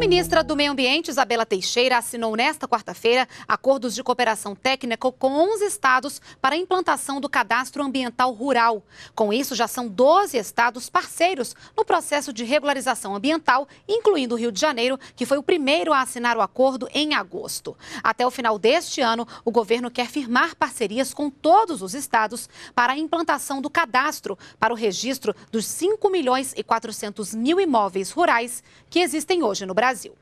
ministra do Meio Ambiente, Isabela Teixeira, assinou nesta quarta-feira acordos de cooperação técnica com 11 estados para a implantação do cadastro ambiental rural. Com isso, já são 12 estados parceiros no processo de regularização ambiental, incluindo o Rio de Janeiro, que foi o primeiro a assinar o acordo em agosto. Até o final deste ano, o governo quer firmar parcerias com todos os estados para a implantação do cadastro para o registro dos 5 milhões e 400 mil imóveis rurais que existem hoje no Brasil. Brasil.